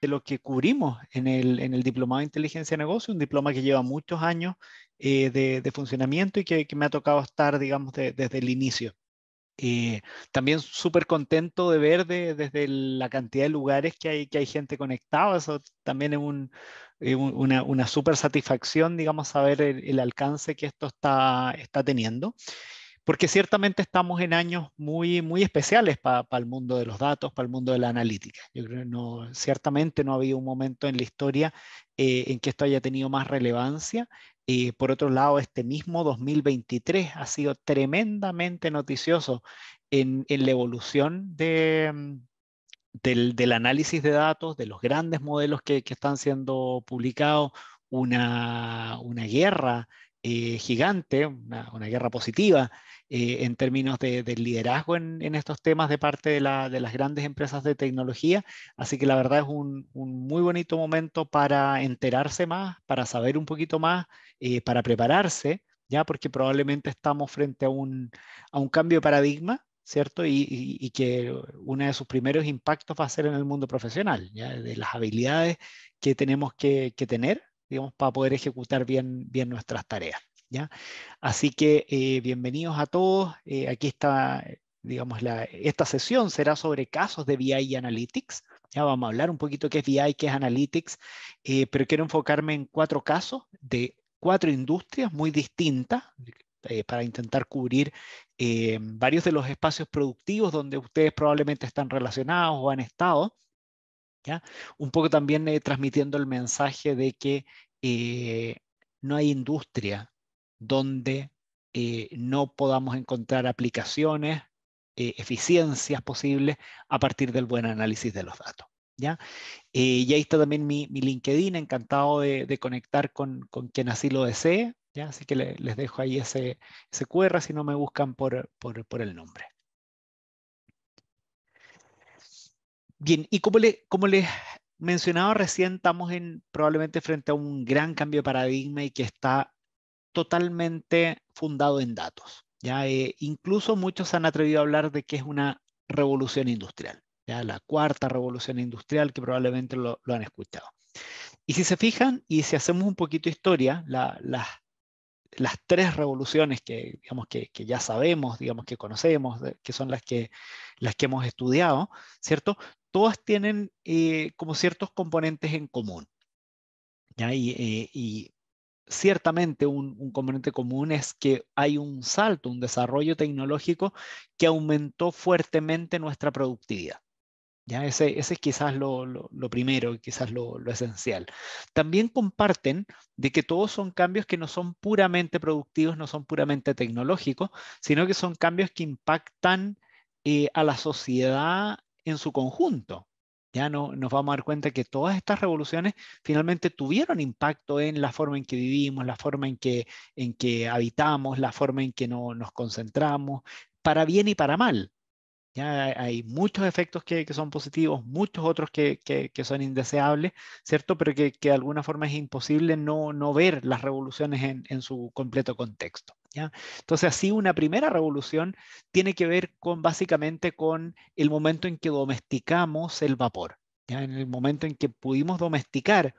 de lo que cubrimos en el, en Diplomado de Inteligencia de Negocio, un diploma que lleva muchos años eh, de, funcionamiento y que, me ha tocado estar, digamos, desde el inicio. Eh, también súper contento de ver desde la cantidad de lugares que hay, que hay gente conectada, eso también es una, una súper satisfacción, digamos, saber el, el, alcance que esto está, está teniendo porque ciertamente estamos en años muy, muy especiales para el mundo de los datos, para el mundo de la analítica. Yo creo que no, ciertamente no ha habido un momento en la historia eh, en que esto haya tenido más relevancia. Y por otro lado, este mismo 2023 ha sido tremendamente noticioso en, la evolución mm, del, análisis de datos, de los grandes modelos que, que están siendo publicados, una, una guerra eh, gigante, una, guerra positiva eh, en términos de, liderazgo en, estos temas de parte de, las grandes empresas de tecnología. Así que la verdad es un, muy bonito momento para enterarse más, para saber un poquito más, eh, para prepararse, ya porque probablemente estamos frente a un, cambio de paradigma. ¿Cierto? Y, que uno de sus primeros impactos va a ser en el mundo profesional, de las habilidades que tenemos que tener digamos, para poder ejecutar bien, bien nuestras tareas. ¿ya? Así que eh, bienvenidos a todos. Eh, aquí está, digamos, esta sesión será sobre casos de BI y Analytics. Ya vamos a hablar un poquito qué es BI, qué es Analytics, eh, pero quiero enfocarme en cuatro casos de cuatro industrias muy distintas, para intentar cubrir varios de los espacios productivos donde ustedes probablemente están relacionados o han estado. Un poco también eh, transmitiendo el mensaje de que eh, no hay industria donde eh, no podamos encontrar aplicaciones, eficiencias posibles a partir del buen análisis de los datos. ¿Ya? y ahí está también mi, mi LinkedIn, encantado de, conectar con, quien así lo desee, ¿ya? así que les dejo ahí ese, ese, QR si no me buscan por, por, por el nombre. Bien, y como, como les mencionaba recién, estamos en, probablemente frente a un gran cambio de paradigma y que está totalmente fundado en datos. ¿ya? Eh, incluso muchos han atrevido a hablar de que es una revolución industrial, ¿ya? la cuarta revolución industrial que probablemente lo, lo han escuchado. Y si se fijan y si hacemos un poquito de historia, las, las tres revoluciones que, digamos, que, que, ya sabemos, digamos, que conocemos, que son las que, las que hemos estudiado, ¿cierto? todas tienen eh, como ciertos componentes en común. ¿ya? Y, eh, ciertamente un, componente común es que hay un salto, un desarrollo tecnológico que aumentó fuertemente nuestra productividad. ¿ya? Ese, ese es quizás lo, lo, primero, quizás lo, lo, esencial. También comparten de que todos son cambios que no son puramente productivos, no son puramente tecnológicos, sino que son cambios que impactan eh, a la sociedad en su conjunto. Ya no, nos vamos a dar cuenta que todas estas revoluciones finalmente tuvieron impacto en la forma en que vivimos, la forma en que, en que habitamos, la forma en que nos concentramos, para bien y para mal. hay muchos efectos que, que son positivos, muchos otros que, que, son indeseables, ¿cierto? Pero que, de alguna forma es imposible no, no ver las revoluciones en, en su completo contexto. Entonces, así una primera revolución tiene que ver con básicamente con el momento en que domesticamos el vapor, ¿ya? en el momento en que pudimos domesticar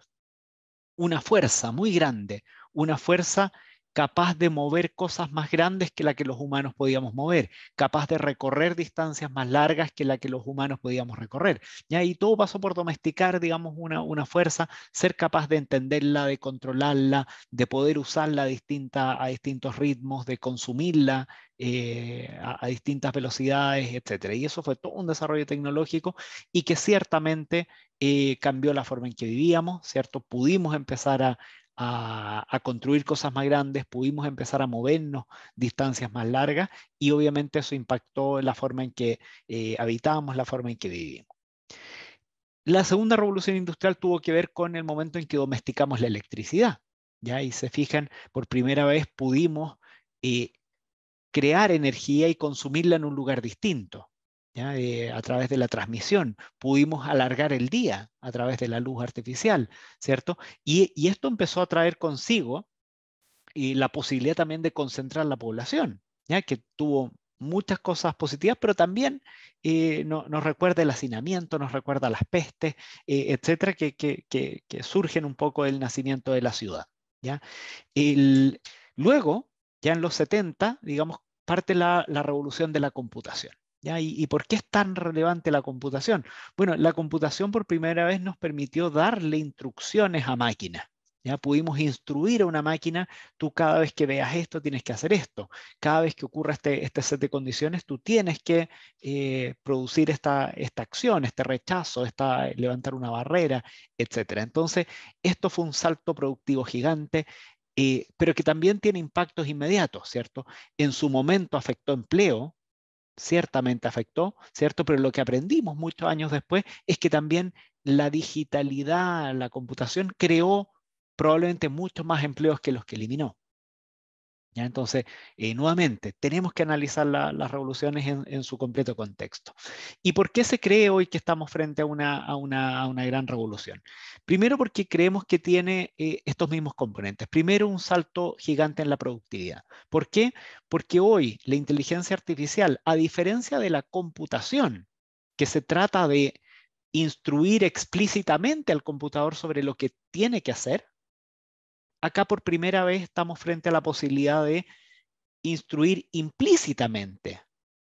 una fuerza muy grande, una fuerza capaz de mover cosas más grandes que la que los humanos podíamos mover, capaz de recorrer distancias más largas que la que los humanos podíamos recorrer. Y ahí todo pasó por domesticar, digamos, una, fuerza, ser capaz de entenderla, de controlarla, de poder usarla a, distintos ritmos, de consumirla eh, a, distintas velocidades, etc. Y eso fue todo un desarrollo tecnológico y que ciertamente eh, cambió la forma en que vivíamos, ¿cierto? Pudimos empezar a a, construir cosas más grandes, pudimos empezar a movernos distancias más largas y obviamente eso impactó en la forma en que eh, habitamos, habitábamos, la forma en que vivimos. La segunda revolución industrial tuvo que ver con el momento en que domesticamos la electricidad. ¿ya? Y se fijan, por primera vez pudimos eh, crear energía y consumirla en un lugar distinto. Eh, a través de la transmisión. Pudimos alargar el día a través de la luz artificial, ¿cierto? Y, esto empezó a traer consigo eh, la posibilidad también de concentrar la población, ¿ya? que tuvo muchas cosas positivas, pero también eh, nos recuerda el hacinamiento, nos recuerda las pestes, etcétera, que, surgen un poco del nacimiento de la ciudad. luego, ya en los 70, digamos, parte la revolución de la computación. ¿Y, por qué es tan relevante la computación? Bueno, la computación por primera vez nos permitió darle instrucciones a máquinas. Ya pudimos instruir a una máquina, tú cada vez que veas esto tienes que hacer esto, cada vez que ocurra este, este set de condiciones tú tienes que eh, producir esta, acción, este rechazo, levantar una barrera, etc. Entonces, esto fue un salto productivo gigante, eh, pero que también tiene impactos inmediatos, ¿cierto? En su momento afectó empleo, ciertamente afectó, ¿cierto? Pero lo que aprendimos muchos años después es que también la digitalidad, la computación creó probablemente muchos más empleos que los que eliminó. Entonces, eh, nuevamente, tenemos que analizar las revoluciones en, su completo contexto. ¿Y por qué se cree hoy que estamos frente a una, gran revolución? Primero porque creemos que tiene eh, estos mismos componentes. Primero, un salto gigante en la productividad. ¿Por qué? Porque hoy la inteligencia artificial, a diferencia de la computación, que se trata de instruir explícitamente al computador sobre lo que tiene que hacer, acá por primera vez estamos frente a la posibilidad de instruir implícitamente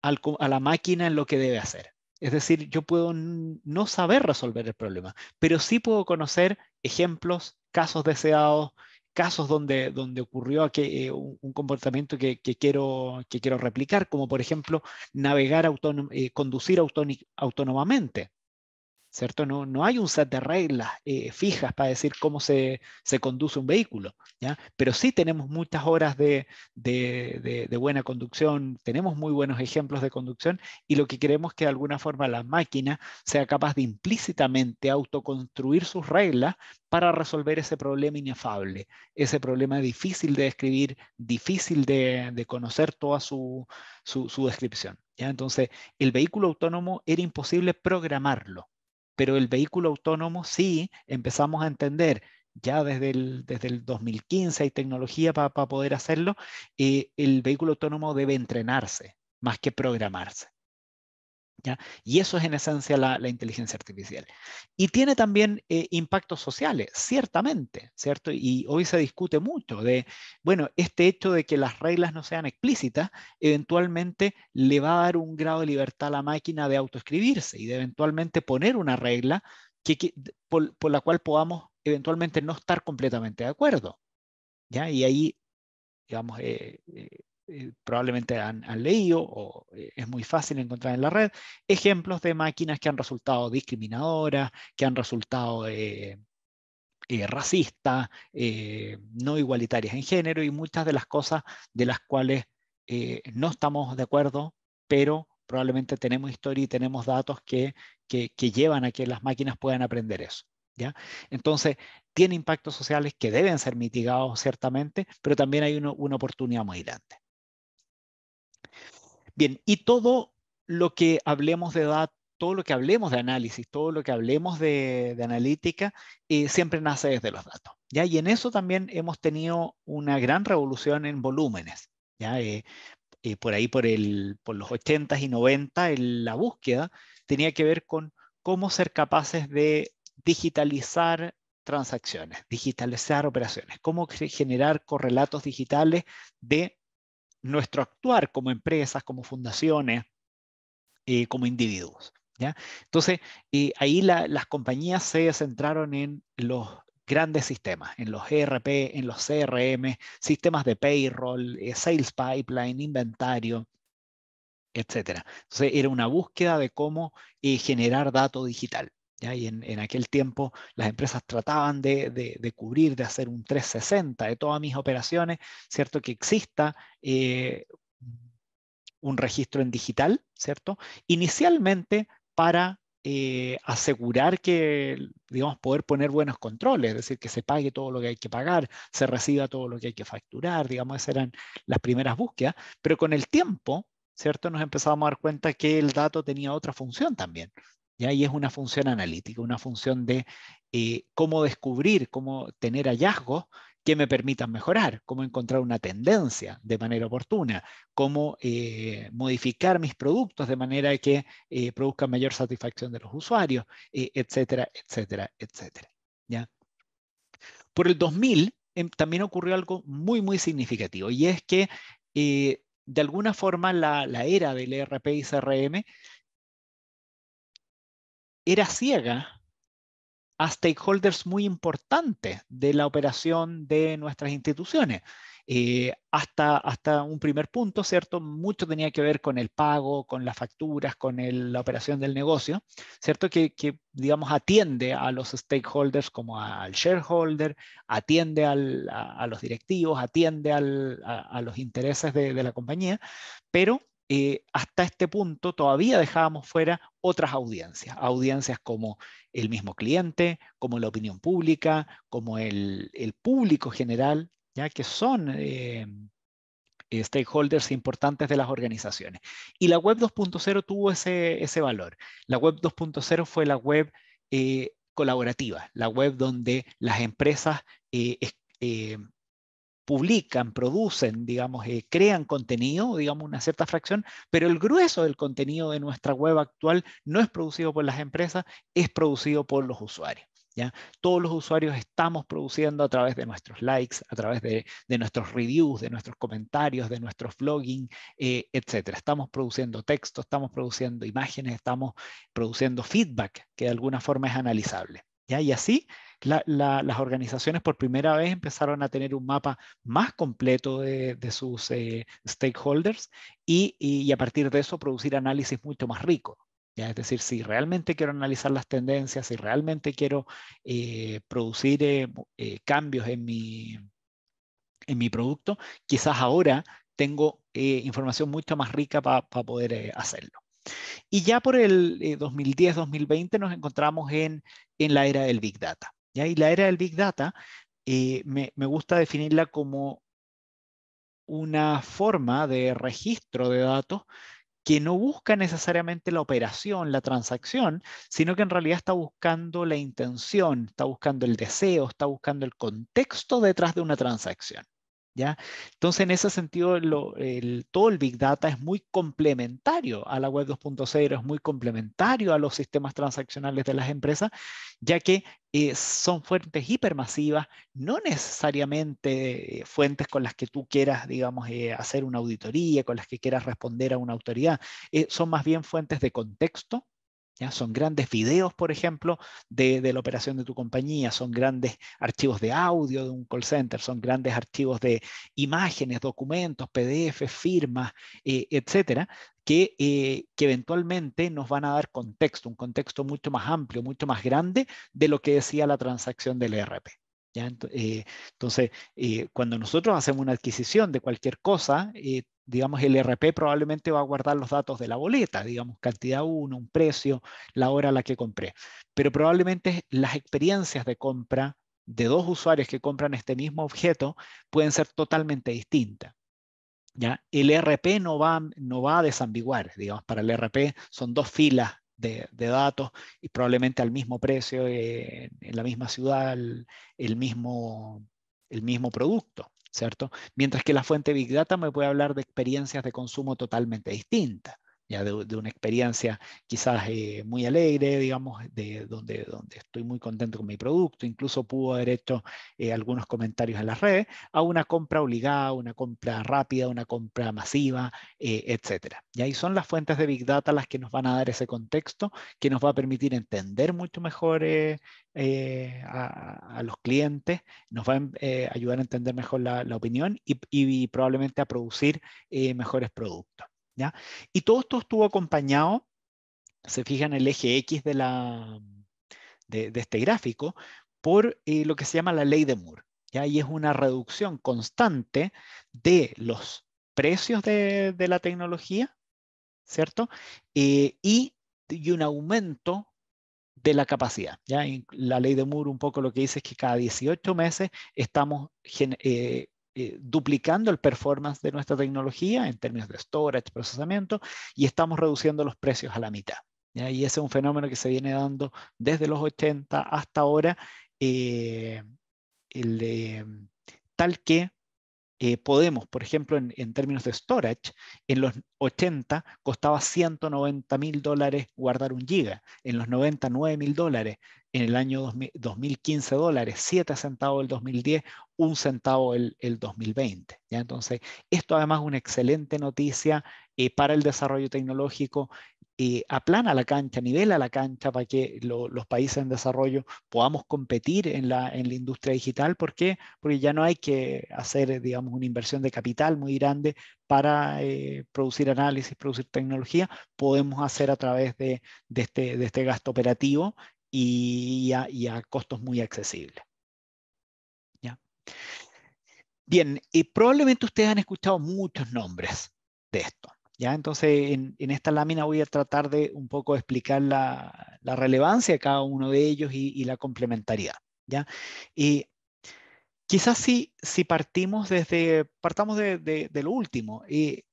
a la máquina en lo que debe hacer. Es decir, yo puedo no saber resolver el problema, pero sí puedo conocer ejemplos, casos deseados, casos donde, ocurrió eh, un, comportamiento que, quiero, que quiero replicar, como por ejemplo navegar, eh, conducir autónomamente. ¿cierto? No, no hay un set de reglas eh, fijas para decir cómo se, conduce un vehículo, ¿ya? Pero sí tenemos muchas horas de, buena conducción, tenemos muy buenos ejemplos de conducción y lo que queremos es que de alguna forma la máquina sea capaz de implícitamente autoconstruir sus reglas para resolver ese problema inefable, ese problema difícil de describir, difícil de, conocer toda su, su descripción. ¿ya? Entonces, el vehículo autónomo era imposible programarlo pero el vehículo autónomo sí empezamos a entender ya desde el, desde el 2015 hay tecnología para poder hacerlo, eh, el vehículo autónomo debe entrenarse más que programarse. Y eso es en esencia la, inteligencia artificial. Y tiene también eh, impactos sociales, ciertamente, ¿cierto? Y hoy se discute mucho de, bueno, este hecho de que las reglas no sean explícitas, eventualmente le va a dar un grado de libertad a la máquina de autoescribirse y de eventualmente poner una regla que, por, la cual podamos eventualmente no estar completamente de acuerdo. ¿Ya? Y ahí digamos, eh, eh, eh, probablemente han, leído o eh, es muy fácil encontrar en la red, ejemplos de máquinas que han resultado discriminadoras, que han resultado eh, racistas, no igualitarias en género y muchas de las cosas de las cuales no estamos de acuerdo, pero probablemente tenemos historia y tenemos datos que, llevan a que las máquinas puedan aprender eso. ¿Ya? Entonces, tiene impactos sociales que deben ser mitigados ciertamente, pero también hay una oportunidad muy grande. Bien, y todo lo que hablemos de datos, todo lo que hablemos de análisis, todo lo que hablemos de, analítica, eh, siempre nace desde los datos. ¿ya? Y en eso también hemos tenido una gran revolución en volúmenes. ¿ya? Eh, eh, por ahí, por, el, los 80s y 90, en la búsqueda tenía que ver con cómo ser capaces de digitalizar transacciones, digitalizar operaciones, cómo generar correlatos digitales de nuestro actuar como empresas, como fundaciones, eh, como individuos. ¿ya? Entonces, eh, ahí las compañías se centraron en los grandes sistemas, en los ERP, en los CRM, sistemas de payroll, eh, sales pipeline, inventario, etc. Entonces, era una búsqueda de cómo generar datos digital. Y en, aquel tiempo las empresas trataban de, cubrir, de hacer un 360 de todas mis operaciones, ¿cierto? Que exista eh, un registro en digital, ¿cierto? Inicialmente para eh, asegurar que, digamos, poder poner buenos controles, es decir, que se pague todo lo que hay que pagar, se reciba todo lo que hay que facturar, digamos, esas eran las primeras búsquedas, pero con el tiempo, ¿cierto? Nos empezamos a dar cuenta que el dato tenía otra función también, ¿ya? Y es una función analítica, una función de eh, cómo descubrir, cómo tener hallazgos que me permitan mejorar, cómo encontrar una tendencia de manera oportuna, cómo eh, modificar mis productos de manera que eh, produzcan mayor satisfacción de los usuarios, eh, etcétera, etcétera, etcétera. ¿ya? Por el 2000 em, también ocurrió algo muy, muy significativo y es que de alguna forma la, la era del ERP y CRM era ciega a stakeholders muy importantes de la operación de nuestras instituciones. Eh, hasta, hasta un primer punto, ¿cierto? Mucho tenía que ver con el pago, con las facturas, con la operación del negocio, ¿cierto? Que, digamos, atiende a los stakeholders como al shareholder, atiende a, los directivos, atiende a, los intereses de, de la compañía, pero eh, hasta este punto todavía dejábamos fuera otras audiencias, audiencias como el mismo cliente, como la opinión pública, como el, público general, ya que son eh, stakeholders importantes de las organizaciones. Y la web 2.0 tuvo ese, valor. La web 2.0 fue la web eh, colaborativa, la web donde las empresas publican, producen, digamos, eh, crean contenido, digamos, una cierta fracción, pero el grueso del contenido de nuestra web actual no es producido por las empresas, es producido por los usuarios. ¿Ya? Todos los usuarios estamos produciendo a través de nuestros likes, a través de, nuestros reviews, de nuestros comentarios, de nuestro blogging, eh, etc. Estamos produciendo texto, estamos produciendo imágenes, estamos produciendo feedback que de alguna forma es analizable. ¿ya? Y así las organizaciones por primera vez empezaron a tener un mapa más completo de, sus eh, stakeholders y, a partir de eso producir análisis mucho más rico. Es decir, si realmente quiero analizar las tendencias, si realmente quiero eh, producir eh, cambios en mi, en mi producto, quizás ahora tengo información mucho más rica para poder hacerlo. Y ya por el 2010-2020 nos encontramos en, en la era del Big Data. ¿ya? Y la era del Big Data eh, me gusta definirla como una forma de registro de datos que no busca necesariamente la operación, la transacción, sino que en realidad está buscando la intención, está buscando el deseo, está buscando el contexto detrás de una transacción. Entonces, en ese sentido, el, todo el Big Data es muy complementario a la Web 2.0, es muy complementario a los sistemas transaccionales de las empresas, ya que eh, son fuentes hipermasivas, no necesariamente eh, fuentes con las que tú quieras, digamos, eh, hacer una auditoría, con las que quieras responder a una autoridad, son más bien fuentes de contexto, son grandes videos, por ejemplo, de, la operación de tu compañía, son grandes archivos de audio de un call center, son grandes archivos de imágenes, documentos, PDF, firmas, eh, etcétera, que, eh, que, eventualmente nos van a dar contexto, un contexto mucho más amplio, mucho más grande de lo que decía la transacción del ERP. ¿ya? Eh, entonces, eh, cuando nosotros hacemos una adquisición de cualquier cosa, eh, digamos, el RP probablemente va a guardar los datos de la boleta, digamos, cantidad 1, un precio, la hora a la que compré. Pero probablemente las experiencias de compra de dos usuarios que compran este mismo objeto pueden ser totalmente distintas. ¿Ya? El RP no va, no va a desambiguar, digamos, para el RP son dos filas de, datos y probablemente al mismo precio eh, en la misma ciudad, mismo, el mismo producto, ¿cierto? Mientras que la fuente Big Data me puede hablar de experiencias de consumo totalmente distintas ya de, una experiencia quizás eh, muy alegre, digamos, de donde, donde estoy muy contento con mi producto, incluso pudo haber hecho eh, algunos comentarios en las redes, a una compra obligada, una compra rápida, una compra masiva, eh, etc. Y ahí son las fuentes de Big Data las que nos van a dar ese contexto, que nos va a permitir entender mucho mejor a, los clientes, nos va a ayudar a entender mejor la, opinión y, probablemente a producir mejores productos. Y todo esto estuvo acompañado, se fijan el eje X de, la, de, este gráfico, por eh, lo que se llama la ley de Moore, ¿ya? Y es una reducción constante de los precios de, la tecnología, ¿cierto? Eh, y, un aumento de la capacidad. ¿ya? La ley de Moore un poco lo que dice es que cada 18 meses estamos eh, eh, duplicando el performance de nuestra tecnología en términos de storage, procesamiento, y estamos reduciendo los precios a la mitad. Y ese es un fenómeno que se viene dando desde los 80 hasta ahora, eh, tal que eh, Podemos, por ejemplo, en, términos de storage, en los 80 costaba 190 mil dólares guardar un giga, en los 99 mil dólares, en el año 2015 dólares, 7 centavos el 2010, 1 centavo el, 2020. ¿ya? Entonces, esto además es una excelente noticia eh, para el desarrollo tecnológico aplana la cancha, nivela la cancha para que los países en desarrollo podamos competir en la, industria digital. ¿Por qué? Porque ya no hay que hacer, eh, digamos, una inversión de capital muy grande para eh, producir análisis, producir tecnología. Podemos hacer a través de, de, este, este gasto operativo y a, costos muy accesibles. Bien, y probablemente ustedes han escuchado muchos nombres de esto. ¿ya? Entonces, en, esta lámina voy a tratar de un poco explicar la, relevancia de cada uno de ellos y, la complementariedad, ¿ya? Y quizás si, si partimos desde, partamos de, lo último, y eh,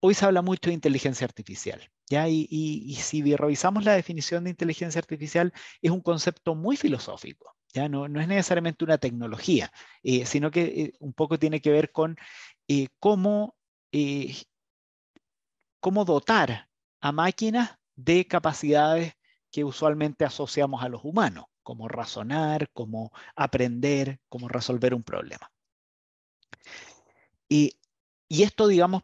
hoy se habla mucho de inteligencia artificial, ¿ya? Y, y, si revisamos la definición de inteligencia artificial, es un concepto muy filosófico, ¿ya? No, no es necesariamente una tecnología, eh, sino que eh, un poco tiene que ver con cómo cómo dotar a máquinas de capacidades que usualmente asociamos a los humanos, como razonar, como aprender, como resolver un problema. Y, esto, digamos,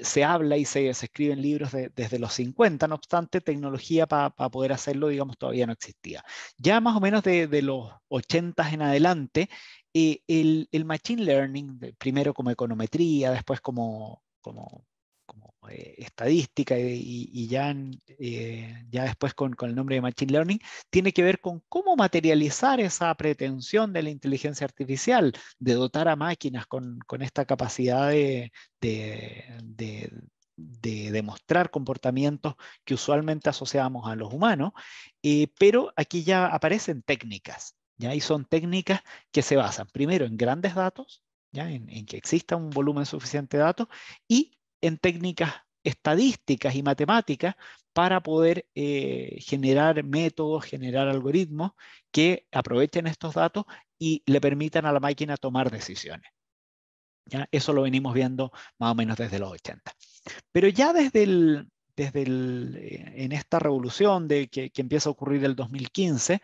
se, habla y se, escribe en libros desde los 50, no obstante, tecnología para poder hacerlo, digamos, todavía no existía. Ya más o menos de, los 80 en adelante, eh, el, machine learning, primero como econometría, después como eh, estadística y, eh, ya, después con, el nombre de Machine Learning, tiene que ver con cómo materializar esa pretensión de la inteligencia artificial, de dotar a máquinas con, esta capacidad de, demostrar comportamientos que usualmente asociamos a los humanos, eh, pero aquí ya aparecen técnicas, ¿ya? Y son técnicas que se basan primero en grandes datos, ¿ya? En, en que exista un volumen suficiente de datos, y en técnicas estadísticas y matemáticas para poder eh, generar métodos, generar algoritmos que aprovechen estos datos y le permitan a la máquina tomar decisiones. ¿Ya? Eso lo venimos viendo más o menos desde los 80. Pero ya desde, el, desde el, eh, en esta revolución de, que, empieza a ocurrir el 2015,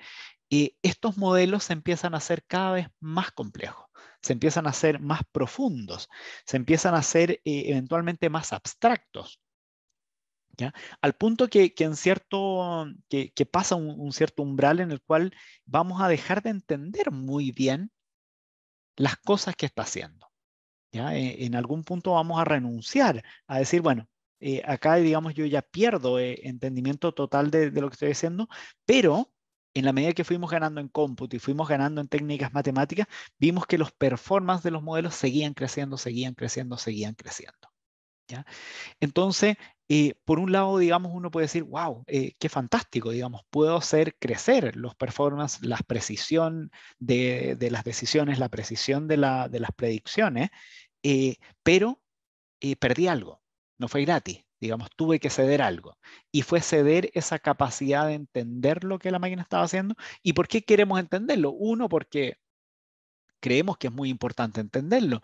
eh, estos modelos se empiezan a ser cada vez más complejos se empiezan a ser más profundos, se empiezan a ser eh, eventualmente más abstractos. ¿Ya? Al punto que, que en cierto, que, pasa un, cierto umbral en el cual vamos a dejar de entender muy bien las cosas que está haciendo. ¿ya? E, en algún punto vamos a renunciar a decir, bueno, eh, acá digamos yo ya pierdo eh, entendimiento total de, de, lo que estoy haciendo, pero en la medida que fuimos ganando en cómputo y fuimos ganando en técnicas matemáticas, vimos que los performances de los modelos seguían creciendo, seguían creciendo, seguían creciendo. ¿ya? Entonces, eh, por un lado, digamos, uno puede decir, wow, eh, qué fantástico, digamos, puedo hacer crecer los performances, la precisión de, las decisiones, la precisión de, las predicciones, eh, pero perdí algo, no fue gratis digamos, tuve que ceder algo. Y fue ceder esa capacidad de entender lo que la máquina estaba haciendo. ¿Y por qué queremos entenderlo? Uno, porque creemos que es muy importante entenderlo.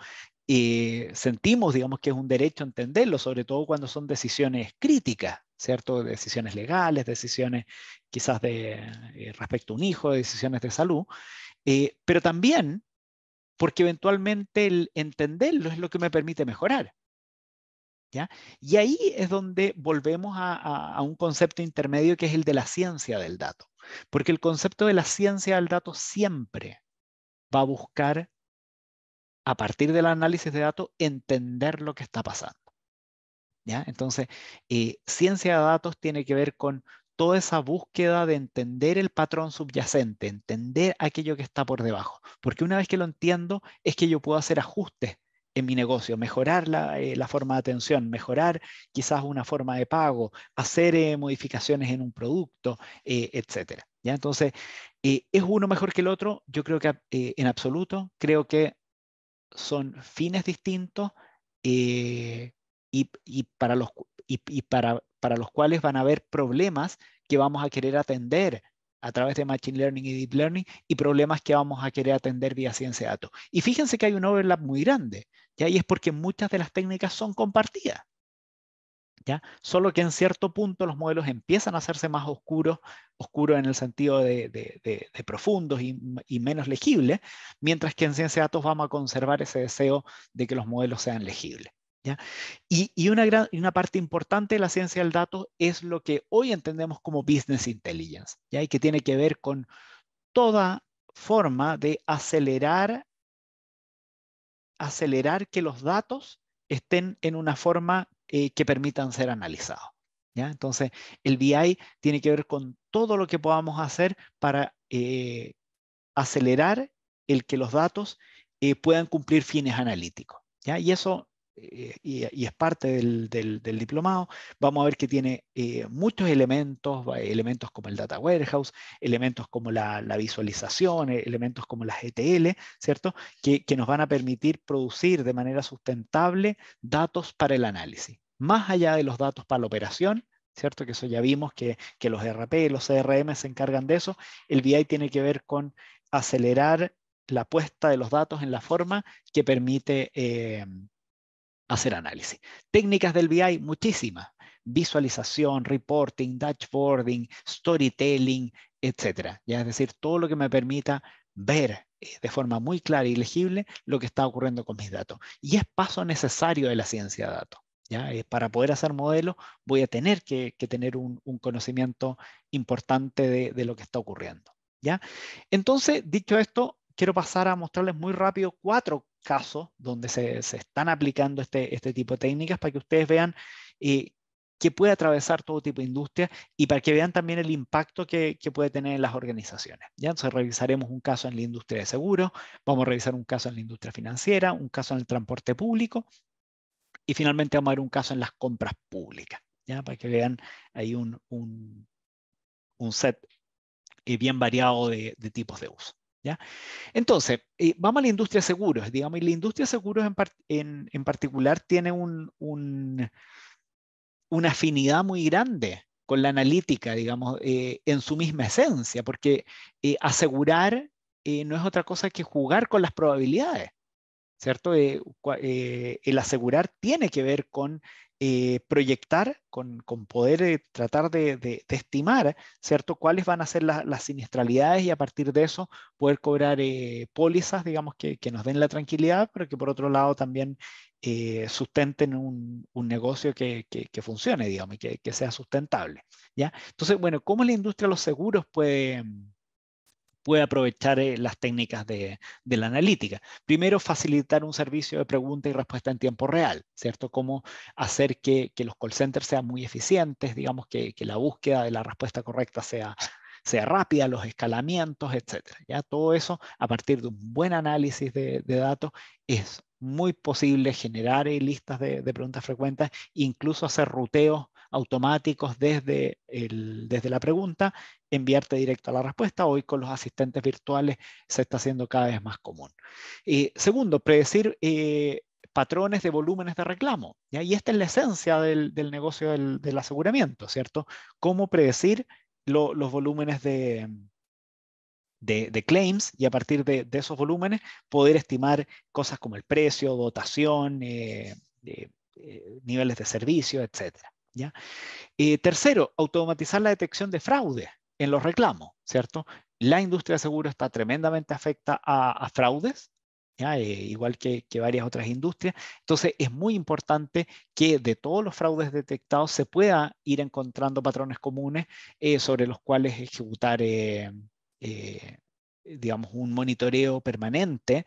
Eh, sentimos, digamos, que es un derecho entenderlo, sobre todo cuando son decisiones críticas, ¿cierto? Decisiones legales, decisiones quizás de, eh, respecto a un hijo, decisiones de salud. Eh, pero también porque eventualmente el entenderlo es lo que me permite mejorar. Y ahí es donde volvemos a, un concepto intermedio que es el de la ciencia del dato, porque el concepto de la ciencia del dato siempre va a buscar, a partir del análisis de datos, entender lo que está pasando. ¿Ya? Entonces, eh, ciencia de datos tiene que ver con toda esa búsqueda de entender el patrón subyacente, entender aquello que está por debajo, porque una vez que lo entiendo es que yo puedo hacer ajustes en mi negocio, mejorar eh, la, forma de atención, mejorar quizás una forma de pago, hacer eh, modificaciones en un producto, eh, etc. ¿Ya? Entonces, ¿es uno mejor que el otro? Yo creo que en absoluto, creo que son fines distintos y, para, los, para, para los cuales van a haber problemas que vamos a querer atender a través de Machine Learning y Deep Learning y problemas que vamos a querer atender vía ciencia de datos. Y fíjense que hay un overlap muy grande, ¿ya? y es porque muchas de las técnicas son compartidas. ¿Ya? Solo que en cierto punto los modelos empiezan a hacerse más oscuros, oscuros en el sentido de, de, de, de profundos y, y, menos legibles, mientras que en ciencia de datos vamos a conservar ese deseo de que los modelos sean legibles. Y, una, gran, una parte importante de la ciencia del dato es lo que hoy entendemos como business intelligence, ¿ya? y que tiene que ver con toda forma de acelerar, acelerar que los datos estén en una forma eh, que permitan ser analizados. ¿ya? Entonces, el BI tiene que ver con todo lo que podamos hacer para eh, acelerar el que los datos eh, puedan cumplir fines analíticos. ¿ya? Y eso eh, y, es parte del, del, diplomado, vamos a ver que tiene eh, muchos elementos, elementos como el data warehouse, elementos como la, visualización, eh, elementos como las ETL, ¿cierto? Que, que, nos van a permitir producir de manera sustentable datos para el análisis, más allá de los datos para la operación. ¿Cierto? Que eso ya vimos que, que los e RP, los CRM se encargan de eso. El BI tiene que ver con acelerar la puesta de los datos en la forma que permite hacer análisis. Técnicas del BI, muchísimas. Visualización, reporting, dashboarding, storytelling, etcétera. ¿ya? Es decir, todo lo que me permita ver eh, de forma muy clara y legible lo que está ocurriendo con mis datos. Y es paso necesario de la ciencia de datos. ¿ya? Eh, para poder hacer modelos voy a tener que, tener un, conocimiento importante de, lo que está ocurriendo. ¿ya? Entonces, dicho esto, quiero pasar a mostrarles muy rápido cuatro casos donde se, están aplicando este, este, tipo de técnicas para que ustedes vean eh, que puede atravesar todo tipo de industria y para que vean también el impacto que, puede tener en las organizaciones. ¿ya? Entonces revisaremos un caso en la industria de seguros, vamos a revisar un caso en la industria financiera, un caso en el transporte público y finalmente vamos a ver un caso en las compras públicas, ¿ya? para que vean ahí un, un, set eh, bien variado de tipos de uso. Entonces, eh, vamos a la industria de seguros, digamos, y la industria de seguros en, particular tiene una afinidad muy grande con la analítica, digamos, eh, en su misma esencia, porque eh, asegurar no es otra cosa que jugar con las probabilidades. ¿cierto? el asegurar tiene que ver con eh, proyectar, con, con poder eh, tratar de, estimar, ¿cierto?, cuáles van a ser las siniestralidades y a partir de eso poder cobrar eh, pólizas, digamos, que, nos den la tranquilidad, pero que por otro lado también sustenten un, negocio que, funcione, digamos, que, sea sustentable, ¿ya? Entonces, bueno, ¿cómo la industria de los seguros puede puede aprovechar eh, las técnicas de, la analítica. Primero, facilitar un servicio de pregunta y respuesta en tiempo real, ¿cierto? como hacer que, los call centers sean muy eficientes, digamos, que, la búsqueda de la respuesta correcta sea, rápida, los escalamientos, etcétera. Ya todo eso, a partir de un buen análisis de, datos, es muy posible generar eh, listas de, de, preguntas frecuentes, incluso hacer ruteos automáticos desde, desde la pregunta, enviarte directo a la respuesta. Hoy con los asistentes virtuales se está haciendo cada vez más común. y segundo, predecir eh, patrones de volúmenes de reclamo. ¿ya? Y esta es la esencia del, negocio del, aseguramiento, ¿cierto? Cómo predecir los volúmenes de, de, claims y a partir de, esos volúmenes poder estimar cosas como el precio, dotación, eh, eh, niveles de servicio, etc. ¿ya? Eh, tercero, automatizar la detección de fraude en los reclamos, ¿cierto? La industria de seguro está tremendamente afecta a, fraudes, eh, igual que, varias otras industrias. Entonces, es muy importante que de todos los fraudes detectados se pueda ir encontrando patrones comunes eh, sobre los cuales ejecutar, digamos, un monitoreo permanente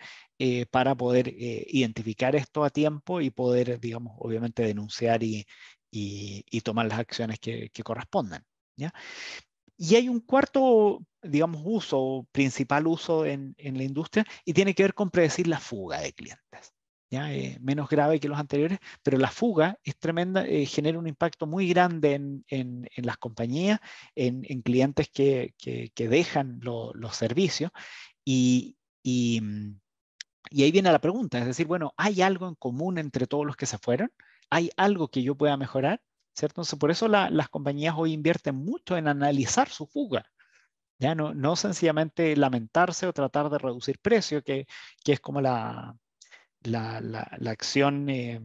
para poder identificar esto a tiempo y poder, digamos, obviamente denunciar y, y, tomar las acciones que, correspondan. ¿ya? Y hay un cuarto, digamos, uso, principal uso en, en, la industria, y tiene que ver con predecir la fuga de clientes. ¿ya? Eh, menos grave que los anteriores, pero la fuga es tremenda, eh, genera un impacto muy grande en, en, las compañías, en, clientes que, que, dejan los servicios. Y, y, y ahí viene la pregunta, es decir, bueno, ¿hay algo en común entre todos los que se fueron? hay algo que yo pueda mejorar, ¿cierto? Entonces, por eso las compañías hoy invierten mucho en analizar su fuga. Ya no, no sencillamente lamentarse o tratar de reducir precio, que, que es como la, la, la acción eh,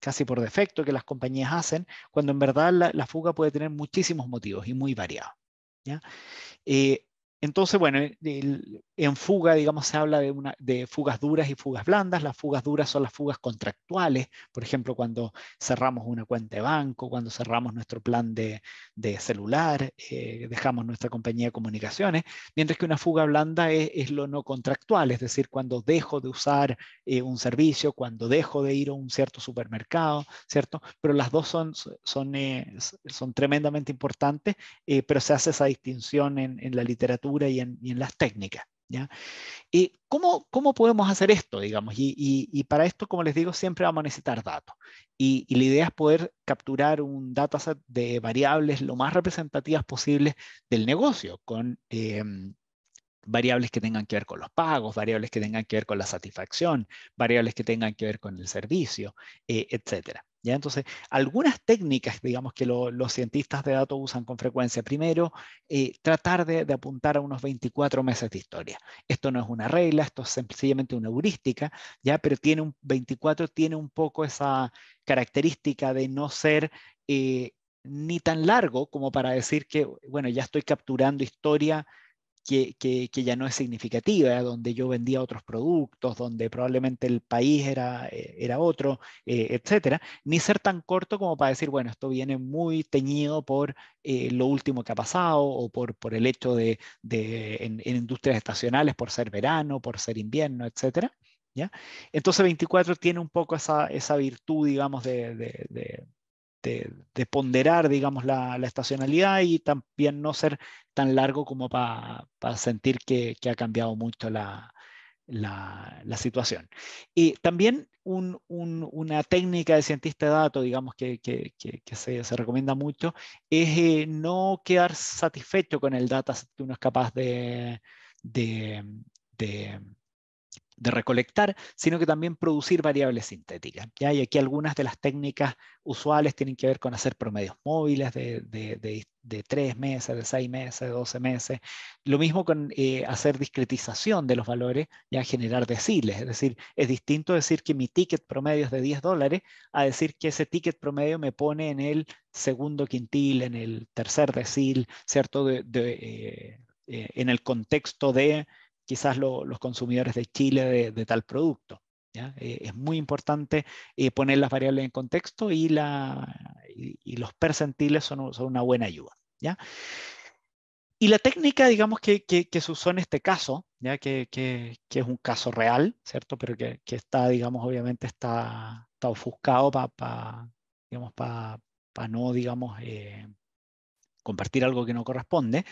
casi por defecto que las compañías hacen, cuando en verdad la, fuga puede tener muchísimos motivos y muy variados. ¿ya? Eh, entonces, bueno, eh, en fuga, digamos, se habla de, una, de, fugas duras y fugas blandas. Las fugas duras son las fugas contractuales, por ejemplo, cuando cerramos una cuenta de banco, cuando cerramos nuestro plan de, celular, eh, dejamos nuestra compañía de comunicaciones, mientras que una fuga blanda es, lo no contractual, es decir, cuando dejo de usar eh, un servicio, cuando dejo de ir a un cierto supermercado, ¿cierto? Pero las dos son, son, son tremendamente importantes, pero se hace esa distinción en la literatura y en, las técnicas. ¿Y eh, cómo, podemos hacer esto, digamos? Y, para esto, como les digo, siempre vamos a necesitar datos. Y, la idea es poder capturar un dataset de variables lo más representativas posibles del negocio, con em, variables que tengan que ver con los pagos, variables que tengan que ver con la satisfacción, variables que tengan que ver con el servicio, eh, etcétera. Entonces, algunas técnicas, digamos, que los cientistas de datos usan con frecuencia. Primero, eh, tratar de, apuntar a unos 24 meses de historia. Esto no es una regla, esto es sencillamente una heurística, ¿ya? Pero tiene un 24, tiene un poco esa característica de no ser... Eh, ni tan largo como para decir que, bueno, ya estoy capturando historia que, ya no es significativa, donde yo vendía otros productos, donde probablemente el país era, eh, era otro, eh, etcétera, ni ser tan corto como para decir, bueno, esto viene muy teñido por eh, lo último que ha pasado o por, por el hecho de, de en, industrias estacionales, por ser verano, por ser invierno, etcétera. ¿ya? Entonces 24 tiene un poco esa, esa virtud, digamos, de, este, de, ponderar, digamos, la, estacionalidad y también no ser tan largo como para sentir que, ha cambiado mucho la, situación. Y también una técnica de cientista de datos, digamos, que, se, recomienda mucho, es eh, no quedar satisfecho con el data que uno es capaz de de recolectar, sino que también producir variables sintéticas. Y aquí algunas de las técnicas usuales tienen que ver con hacer promedios móviles de, tres meses, de seis meses, de doce meses. Lo mismo con eh, hacer discretización de los valores, ya generar deciles. Es decir, es distinto decir que mi ticket promedio es de 10 dólares a decir que ese ticket promedio me pone en el segundo quintil, en el tercer decil, ¿cierto? Eh, eh, en el contexto de quizás los consumidores de Chile de, tal producto. ¿ya? Eh, es muy importante eh, poner las variables en contexto y, la, los percentiles son, una buena ayuda. ¿ya? Y la técnica, digamos, que, se usó en este caso, ¿ya? Que, es un caso real, ¿cierto? Pero que, está, digamos, obviamente está, ofuscado para, no, digamos, eh, compartir algo que no corresponde,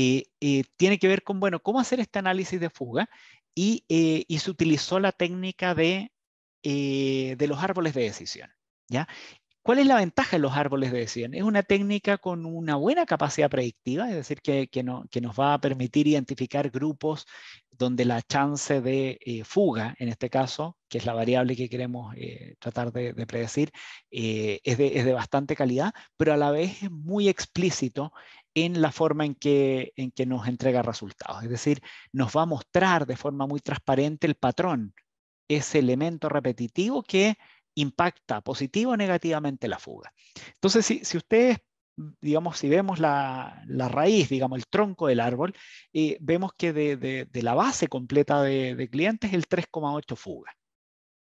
eh, eh, tiene que ver con, bueno, cómo hacer este análisis de fuga y, eh, se utilizó la técnica de, de los árboles de decisión. ¿ya? ¿Cuál es la ventaja de los árboles de decisión? Es una técnica con una buena capacidad predictiva, es decir, que, que, que nos va a permitir identificar grupos donde la chance de fuga, en este caso, que es la variable que queremos tratar de, predecir, es, de, es, de, bastante calidad, pero a la vez es muy explícito en la forma en que, en que nos entrega resultados. Es decir, nos va a mostrar de forma muy transparente el patrón, ese elemento repetitivo que impacta positivo o negativamente la fuga. Entonces, si, ustedes, digamos, si vemos la, raíz, digamos, el tronco del árbol, eh, vemos que de, la base completa de, clientes el 3,8 fuga.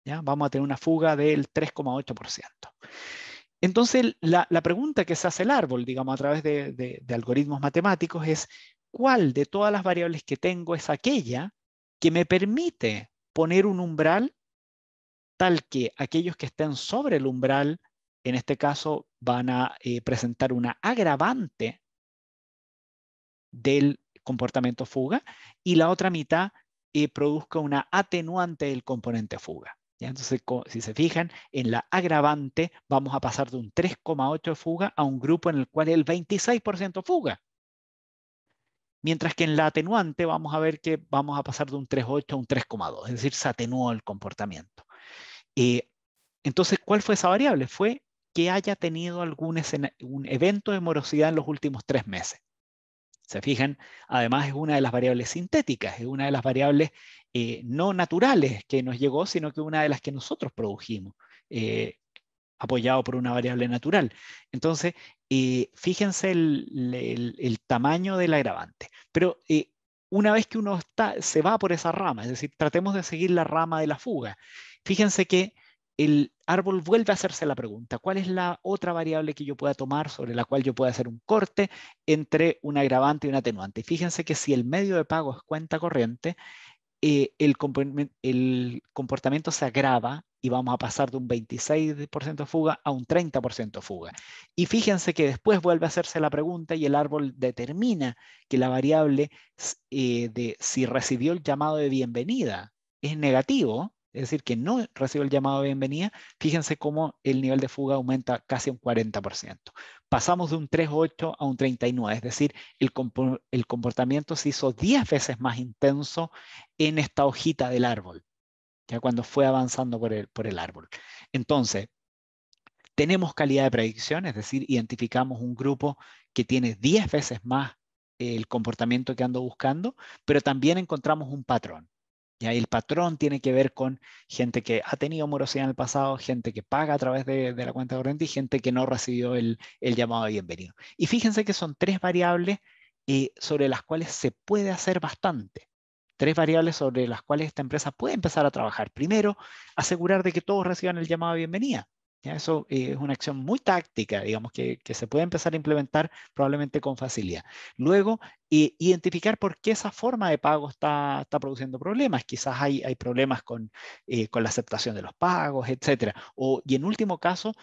¿ya? Vamos a tener una fuga del 3,8%. Entonces, la, pregunta que se hace el árbol, digamos, a través de, algoritmos matemáticos es, ¿cuál de todas las variables que tengo es aquella que me permite poner un umbral tal que aquellos que estén sobre el umbral, en este caso, van a eh, presentar una agravante del comportamiento fuga y la otra mitad eh, produzca una atenuante del componente fuga? Entonces, si se fijan, en la agravante vamos a pasar de un 3,8 de fuga a un grupo en el cual el 26% fuga. Mientras que en la atenuante vamos a ver que vamos a pasar de un 3,8 a un 3,2, es decir, se atenuó el comportamiento. Eh, entonces, ¿cuál fue esa variable? Fue que haya tenido algún un evento de morosidad en los últimos tres meses. Se fijan, además es una de las variables sintéticas, es una de las variables eh, no naturales que nos llegó, sino que una de las que nosotros produjimos, eh, apoyado por una variable natural. Entonces, eh, fíjense el, tamaño del agravante. Pero una vez que uno se va por esa rama, es decir, tratemos de seguir la rama de la fuga. Fíjense que el árbol vuelve a hacerse la pregunta, ¿cuál es la otra variable que yo pueda tomar sobre la cual yo pueda hacer un corte entre un agravante y un atenuante? Fíjense que si el medio de pago es cuenta corriente, eh, el, comportamiento se agrava y vamos a pasar de un 26% de fuga a un 30% de fuga. Y fíjense que después vuelve a hacerse la pregunta y el árbol determina que la variable eh, de si recibió el llamado de bienvenida es negativo, es decir, que no recibo el llamado de bienvenida, fíjense cómo el nivel de fuga aumenta casi un 40%. Pasamos de un 3,8 a un 39, es decir, el, comportamiento se hizo 10 veces más intenso en esta hojita del árbol, ya cuando fue avanzando por el, por el árbol. Entonces, tenemos calidad de predicción, es decir, identificamos un grupo que tiene 10 veces más el comportamiento que ando buscando, pero también encontramos un patrón el patrón tiene que ver con gente que ha tenido morosidad en el pasado, gente que paga a través de, la cuenta corriente y gente que no recibió el, llamado de bienvenido. Y fíjense que son tres variables eh, sobre las cuales se puede hacer bastante. Tres variables sobre las cuales esta empresa puede empezar a trabajar. Primero, asegurar de que todos reciban el llamado de bienvenida. Eso eh, es una acción muy táctica, digamos, que, se puede empezar a implementar probablemente con facilidad. Luego, eh, identificar por qué esa forma de pago está, produciendo problemas. Quizás hay, problemas con, eh, con, la aceptación de los pagos, etc. O, y en último caso,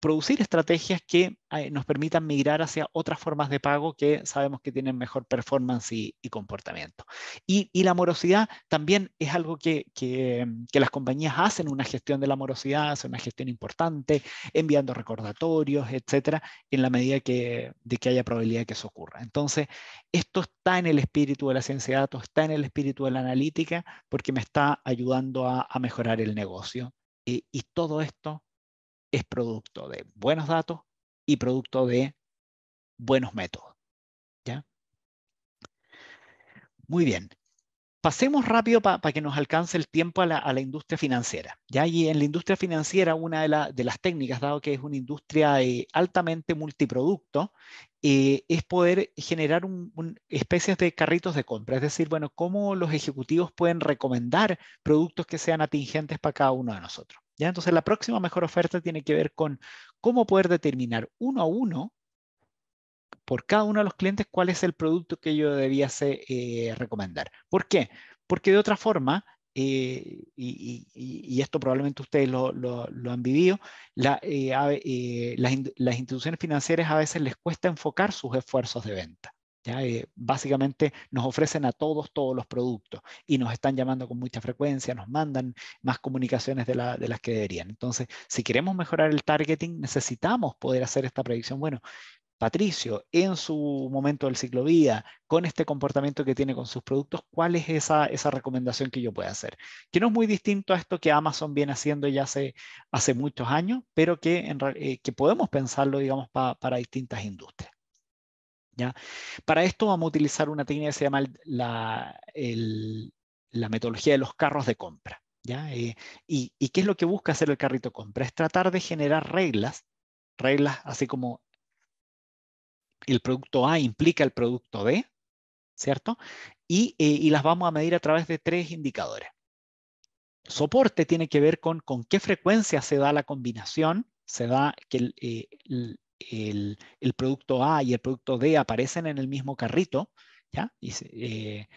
producir estrategias que eh, nos permitan migrar hacia otras formas de pago que sabemos que tienen mejor performance y, comportamiento. Y, la morosidad también es algo mm, que, las compañías hacen, una gestión de la morosidad, hace una gestión importante, enviando recordatorios, etcétera, en la medida que, de que haya probabilidad de que eso ocurra. Entonces, esto está en el espíritu de la ciencia de datos, está en el espíritu de la analítica, porque me está ayudando a, mejorar el negocio. y todo esto es producto de buenos datos y producto de buenos métodos. ¿ya? Muy bien. Pasemos rápido para que nos alcance el tiempo a la, industria financiera. ¿ya? Y en la industria financiera, una de, de las técnicas, dado que es una industria eh, altamente multiproducto, eh, es poder generar un, especies de carritos de compra. Es decir, bueno, cómo los ejecutivos pueden recomendar productos que sean atingentes para cada uno de nosotros. Entonces la próxima mejor oferta tiene que ver con cómo poder determinar uno a uno por cada uno de los clientes cuál es el producto que yo debería eh, recomendar. ¿Por qué? Porque de otra forma, eh, y, esto probablemente ustedes lo, han vivido, eh, las instituciones financieras a veces les cuesta enfocar sus esfuerzos de venta. Eh, básicamente nos ofrecen a todos todos los productos y nos están llamando con mucha frecuencia, nos mandan más comunicaciones de, las que deberían. Entonces, si queremos mejorar el targeting, necesitamos poder hacer esta predicción. Bueno, Patricio, en su momento del ciclo vida, con este comportamiento que tiene con sus productos, ¿cuál es esa, esa recomendación que yo pueda hacer? Que no es muy distinto a esto que Amazon viene haciendo ya hace, muchos años, pero que, eh, que podemos pensarlo, digamos, para distintas industrias. Para esto vamos a utilizar una técnica que se llama la, metodología de los carros de compra. Eh, y, qué es lo que busca hacer el carrito de compra? Es tratar de generar reglas, reglas así como el producto A implica el producto B, ¿cierto? Y, eh, las vamos a medir a través de tres indicadores. Soporte tiene que ver con con qué frecuencia se da la combinación, se da que eh, el, producto A y el producto D aparecen en el mismo carrito, ¿ya? Eh, eh,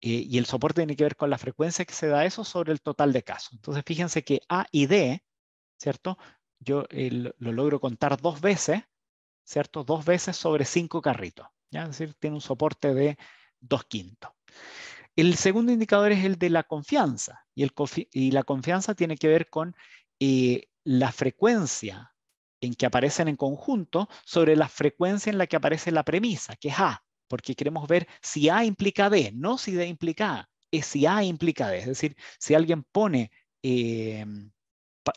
y, el soporte tiene que ver con la frecuencia que se da eso sobre el total de casos. Entonces, fíjense que A y D, ¿cierto? Yo eh, lo logro contar dos veces, ¿cierto? Dos veces sobre cinco carritos, ¿ya? Es decir, tiene un soporte de dos quintos. El segundo indicador es el de la confianza, y, el y la confianza tiene que ver con la frecuencia en que aparecen en conjunto sobre la frecuencia en la que aparece la premisa, que es A, porque queremos ver si A implica B, no si D implica A, es si A implica D. Es decir, si alguien pone em,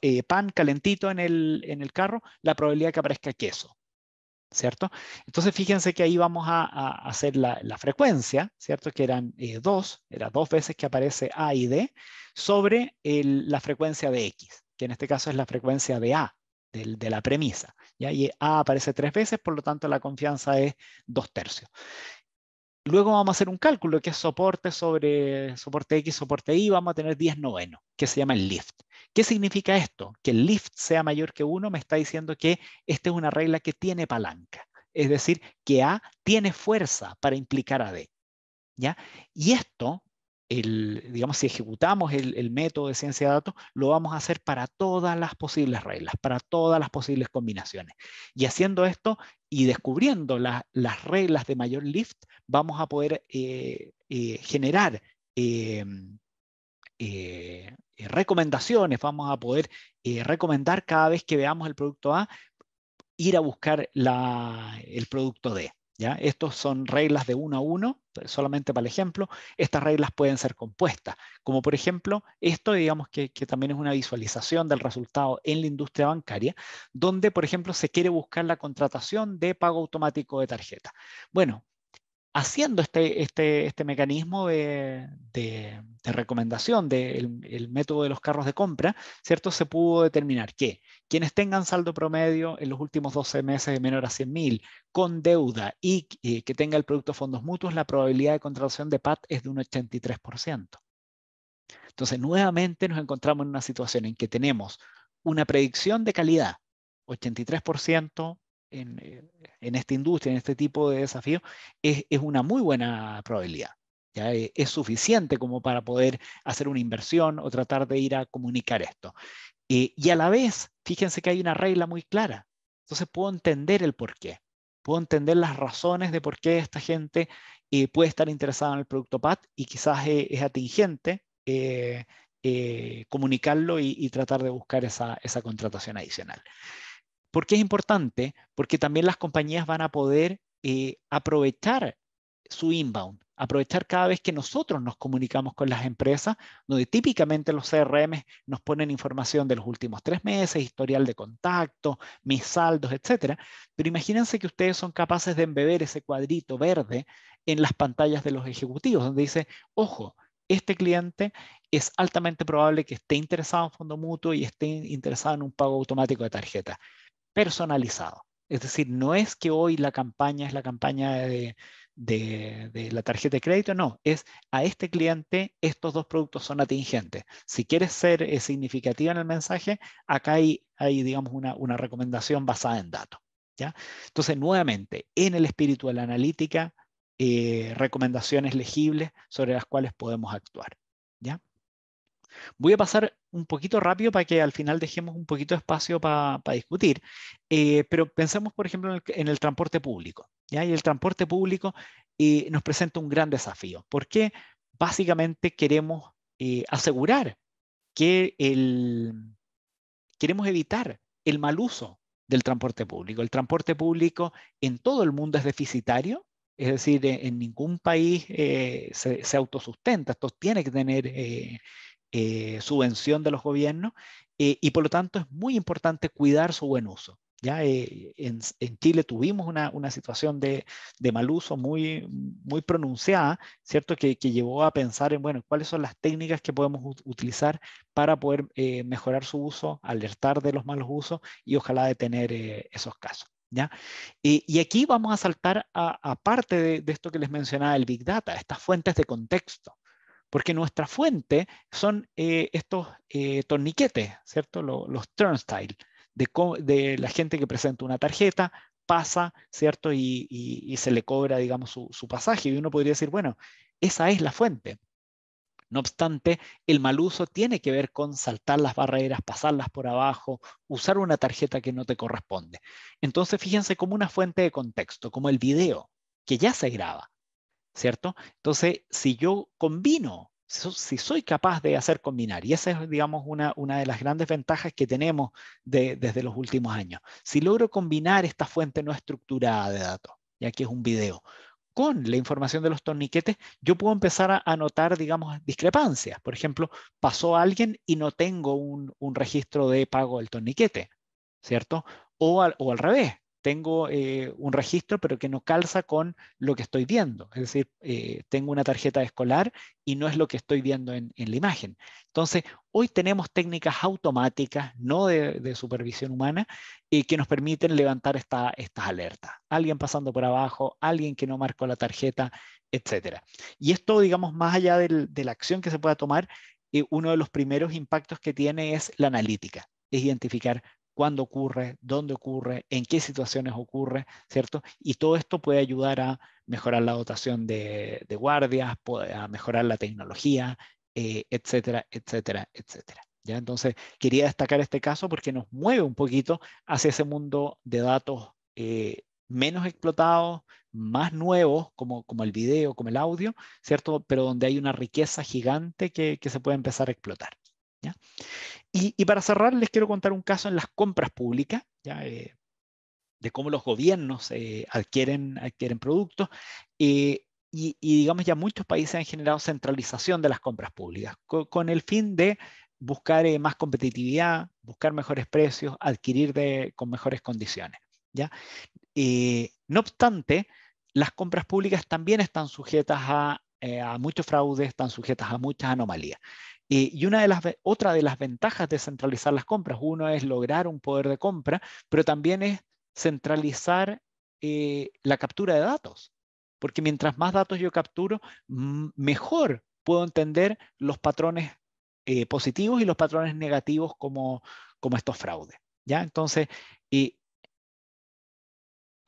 eh, pan calentito en el, carro, la probabilidad que aparezca queso. ¿Cierto? Entonces fíjense que ahí vamos a, hacer la, frecuencia, ¿cierto? Que eran eh, dos, era dos veces que aparece A y D, sobre la frecuencia de X, que en este caso es la frecuencia de A, de la premisa. Y A aparece tres veces, por lo tanto la confianza es dos tercios. Luego vamos a hacer un cálculo que es soporte sobre soporte X, soporte Y, vamos a tener 10 novenos, que se llama el lift. ¿Qué significa esto? Que el lift sea mayor que 1 me está diciendo que esta es una regla que tiene palanca. Es decir, que A tiene fuerza para implicar a D. ¿ya? Y esto digamos, si ejecutamos el, método de ciencia de datos, lo vamos a hacer para todas las posibles reglas, para todas las posibles combinaciones. Y haciendo esto y descubriendo las reglas de mayor lift, vamos a poder eh, eh, generar eh, recomendaciones, vamos a poder recomendar cada vez que veamos el producto A, ir a buscar el producto D. Estos son reglas de uno a uno, solamente para el ejemplo. Estas reglas pueden ser compuestas, como por ejemplo esto, digamos que, también es una visualización del resultado en la industria bancaria, donde por ejemplo se quiere buscar la contratación de pago automático de tarjeta. Bueno, haciendo este, este, este mecanismo de, recomendación del de método de los carros de compra, ¿cierto? Se pudo determinar que quienes tengan saldo promedio en los últimos 12 meses de menor a 100.000 con deuda y eh, que tenga el producto fondos mutuos, la probabilidad de contratación de PAT es de un 83%. Entonces, nuevamente nos encontramos en una situación en que tenemos una predicción de calidad, 83% en, eh, en, esta industria, en este tipo de desafío, es, es una muy buena probabilidad. ¿ya? Eh, es suficiente como para poder hacer una inversión o tratar de ir a comunicar esto. Eh, y a la vez, fíjense que hay una regla muy clara. Entonces puedo entender el porqué, Puedo entender las razones de por qué esta gente eh, puede estar interesada en el producto PAT y quizás es atingente eh, comunicarlo y, tratar de buscar esa, esa contratación adicional. ¿Por qué es importante? Porque también las compañías van a poder aprovechar su inbound aprovechar cada vez que nosotros nos comunicamos con las empresas, donde típicamente los CRM nos ponen información de los últimos tres meses, historial de contacto, mis saldos, etc. Pero imagínense que ustedes son capaces de embeber ese cuadrito verde en las pantallas de los ejecutivos, donde dice, ojo, este cliente es altamente probable que esté interesado en fondo mutuo y esté interesado en un pago automático de tarjeta, personalizado. Es decir, no es que hoy la campaña es la campaña de de, la tarjeta de crédito, no, es a este cliente estos dos productos son atingentes. Si quieres ser significativo eh, significativa en el mensaje, acá hay, hay digamos, una, recomendación basada en datos. ¿ya? Entonces, nuevamente, en el espíritu de la analítica, eh, recomendaciones legibles sobre las cuales podemos actuar. ¿ya? Voy a pasar un poquito rápido para que al final dejemos un poquito de espacio para discutir, eh, pero pensemos, por ejemplo, en el transporte público y el transporte público eh, nos presenta un gran desafío, porque básicamente queremos eh, asegurar que queremos evitar el mal uso del transporte público. El transporte público en todo el mundo es deficitario, es decir, e, en, ningún país eh, se, se, autosustenta, esto tiene que tener subvención de los gobiernos y por lo tanto es muy importante cuidar su buen uso. ¿ya? Eh, en, Chile tuvimos una, una situación de, mal uso muy, muy pronunciada, ¿cierto? Que, llevó a pensar en, bueno, cuáles son las técnicas que podemos utilizar para poder eh, mejorar su uso, alertar de los malos usos y ojalá detener eh, esos casos. ¿Ya? Y, aquí vamos a saltar a, parte de, esto que les mencionaba, el Big Data, estas fuentes de contexto porque nuestra fuente son estos torniquetes, ¿cierto? Los, los turnstiles, de, la gente que presenta una tarjeta, pasa, ¿cierto? Y, se le cobra, digamos, su, su, pasaje. Y uno podría decir, bueno, esa es la fuente. No obstante, el mal uso tiene que ver con saltar las barreras, pasarlas por abajo, usar una tarjeta que no te corresponde. Entonces, fíjense como una fuente de contexto, como el video, que ya se graba, ¿cierto? Entonces, si yo combino si soy capaz de hacer combinar. Y esa es, digamos, una, de las grandes ventajas que tenemos desde los últimos años. Si logro combinar esta fuente no estructurada de datos, ya aquí es un video, con la información de los torniquetes, yo puedo empezar a, notar, digamos, discrepancias. Por ejemplo, pasó alguien y no tengo un, registro de pago del torniquete, ¿cierto? O o al revés, tengo eh, un registro, pero que no calza con lo que estoy viendo. Es decir, eh, tengo una tarjeta escolar y no es lo que estoy viendo en, la imagen. Entonces, hoy tenemos técnicas automáticas, no de, supervisión humana, y eh, que nos permiten levantar estas alertas. Alguien pasando por abajo, alguien que no marcó la tarjeta, etc. Y esto, digamos, más allá de la acción que se pueda tomar, uno de los primeros impactos que tiene es la analítica, es identificar cuándo ocurre, dónde ocurre, en qué situaciones ocurre, ¿cierto? Y todo esto puede ayudar a mejorar la dotación de, guardias, a mejorar la tecnología, eh, etcétera, etcétera, etcétera. ¿Ya? Entonces, quería destacar este caso porque nos mueve un poquito hacia ese mundo de datos eh, menos explotados, más nuevos, como, como el video, como el audio, ¿cierto? Pero donde hay una riqueza gigante que se puede empezar a explotar. Y, para cerrar, les quiero contar un caso en las compras públicas, eh, de cómo los gobiernos eh, adquieren, adquieren productos. Eh, y, digamos, ya muchos países han generado centralización de las compras públicas con, el fin de buscar más competitividad, buscar mejores precios, adquirir con mejores condiciones. ¿ya? no obstante, las compras públicas también están sujetas a muchos fraudes, están sujetas a muchas anomalías. Eh, y una de las, otra de las ventajas de centralizar las compras, uno es lograr un poder de compra, pero también es centralizar eh, la captura de datos, porque mientras más datos yo capturo, mejor puedo entender los patrones eh, positivos y los patrones negativos como, como estos fraudes. ¿ya? Entonces, es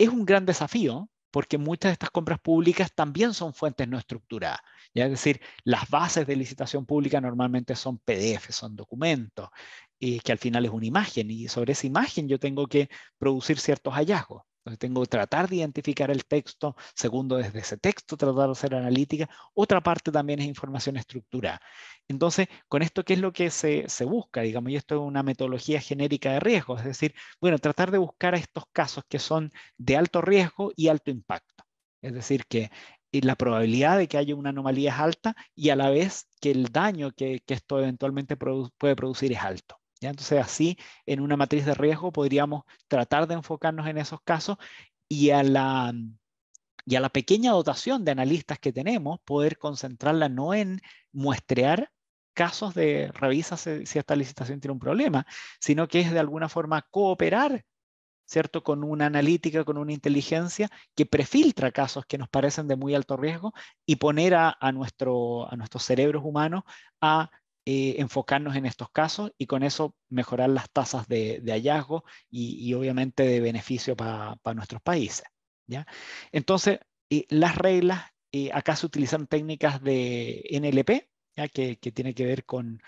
un gran desafío, porque muchas de estas compras públicas también son fuentes no estructuradas. Es decir, las bases de licitación pública normalmente son PDF, son documentos, y eh, que al final es una imagen, y sobre esa imagen yo tengo que producir ciertos hallazgos. Entonces tengo que tratar de identificar el texto, segundo, desde ese texto tratar de hacer analítica, otra parte también es información estructurada. Entonces, con esto, ¿qué es lo que se, busca? Digamos, y esto es una metodología genérica de riesgo, es decir, bueno, tratar de buscar estos casos que son de alto riesgo y alto impacto. Es decir, que eh, la probabilidad de que haya una anomalía es alta y a la vez que el daño que, esto eventualmente puede producir es alto. Entonces, así, en una matriz de riesgo podríamos tratar de enfocarnos en esos casos y a la, la pequeña dotación de analistas que tenemos, poder concentrarla no en muestrear casos de revisa si, esta licitación tiene un problema, sino que es de alguna forma cooperar ¿cierto? Con una analítica, con una inteligencia que prefiltra casos que nos parecen de muy alto riesgo y poner a, a, nuestro, a nuestros cerebros humanos a eh, enfocarnos en estos casos y con eso mejorar las tasas de, hallazgo y, obviamente de beneficio para nuestros países. ¿ya? Entonces, eh, las reglas, eh, acá se utilizan técnicas de NLP, ¿ya? Que, tiene que ver con,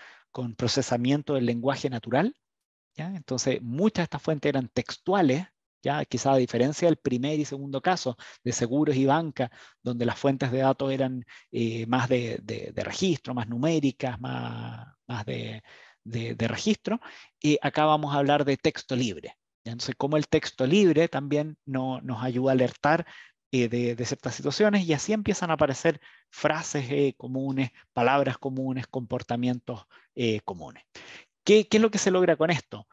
procesamiento del lenguaje natural. Entonces, muchas de estas fuentes eran textuales ya, quizá a diferencia del primer y segundo caso de seguros y banca, donde las fuentes de datos eran eh, más de, registro, más numéricas, más, más de, registro, y eh, acá vamos a hablar de texto libre. Entonces, cómo el texto libre también nos ayuda a alertar eh, de, ciertas situaciones y así empiezan a aparecer frases comunes, palabras comunes, comportamientos comunes. ¿Qué, ¿Qué, es lo que se logra con esto?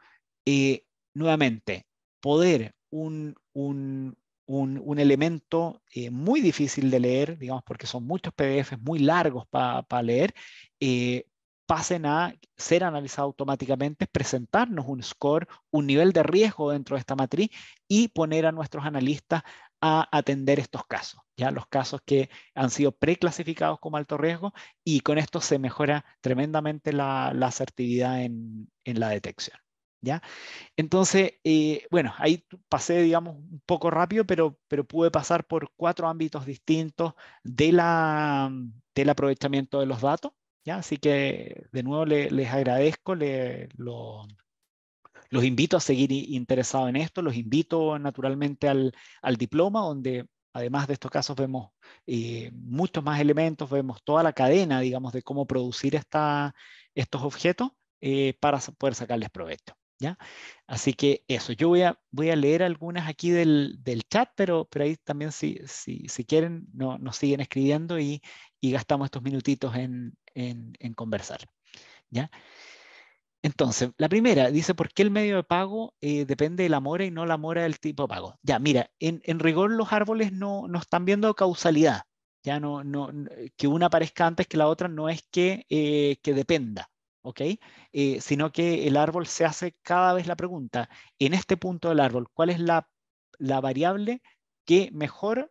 nuevamente, poder un, un, elemento eh, muy difícil de leer, digamos, porque son muchos PDFs muy largos para leer, eh, pasen a ser analizados automáticamente, presentarnos un score, un nivel de riesgo dentro de esta matriz y poner a nuestros analistas a atender estos casos, ya los casos que han sido preclasificados como alto riesgo y con esto se mejora tremendamente la, asertividad en la detección. Entonces, eh, bueno, ahí pasé, digamos, un poco rápido, pero, pero pude pasar por cuatro ámbitos distintos de la, del aprovechamiento de los datos, ¿ya? Así que, de nuevo, les agradezco, los invito a seguir interesados en esto, los invito naturalmente al, diploma, donde además de estos casos vemos eh, muchos más elementos, vemos toda la cadena, digamos, de cómo producir esta, estos objetos eh, para poder sacarles provecho. Así que eso, yo voy a, leer algunas aquí del, chat, pero, ahí también si, quieren nos siguen escribiendo y, gastamos estos minutitos en, conversar. ¿ya? Entonces, la primera dice, ¿por qué el medio de pago eh, depende de la mora y no la mora del tipo de pago? Ya, mira, en, rigor los árboles no, están viendo causalidad. Ya no, que una aparezca antes que la otra no es que eh, dependa. ¿ok? Eh, sino que el árbol se hace cada vez la pregunta, en este punto del árbol, ¿cuál es la, variable que mejor